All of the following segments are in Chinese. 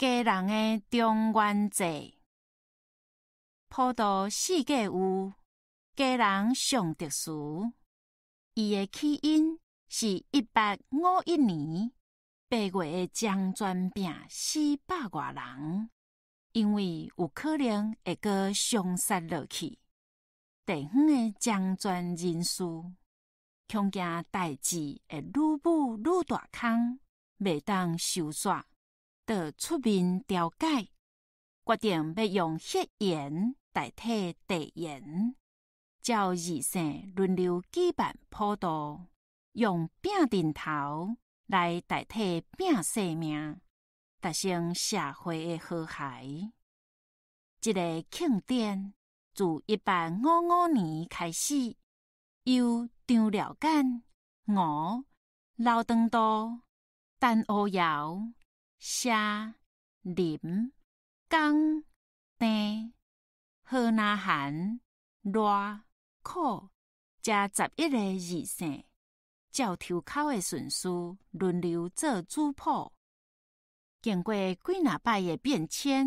家人的中元节，普陀四界有，家人上特殊。伊的起因是一八五一年八月的江砖病四百外人，因为有可能会个相杀落去，地方的江砖人士恐家代志会愈补愈大坑，未当收煞。的出面调解，决定要用血盐代替地盐，叫二神轮流举办普渡，用变点头来代替变性命，达成社会的和谐。这个庆典自一八五五年开始，由张了干、我、刘登多、陈二尧。虾、林、江、邓、何、那、寒、罗、寇，加十一个日生，照抽考的顺序轮流做主谱。经过几那摆的变迁，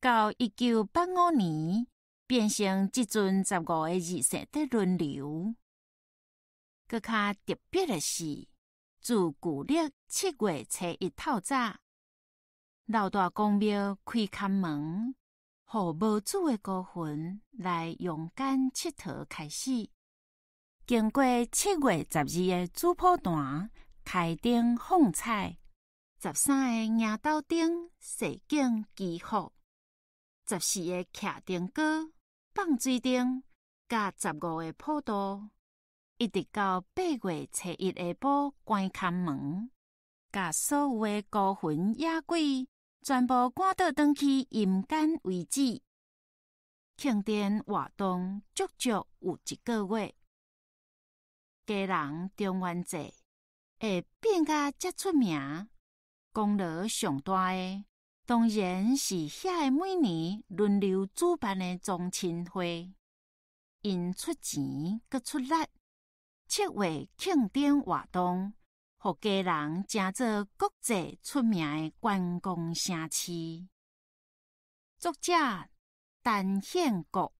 到一九八五年，变成即阵十五个日生的轮流。搁较特别的是，自古历七月初一透早。老大公庙开开门，和无主的孤魂来勇敢佚佗开始。经过七月十二的主普段开灯放彩，十三日夜斗灯洗净，祈福，十四日徛灯哥放水灯，加十五日破刀，一直到八月初一下晡关开门，甲所有的孤魂野鬼。全部赶到转去阴间为止。庆典活动足足有一个月，家人中元节会变得遮出名，功劳上大诶。当然是遐个每年轮流主办诶中亲会，因出钱搁出力，七月庆典活动。和家人》写做国际出名的关公城市。作者陈献国。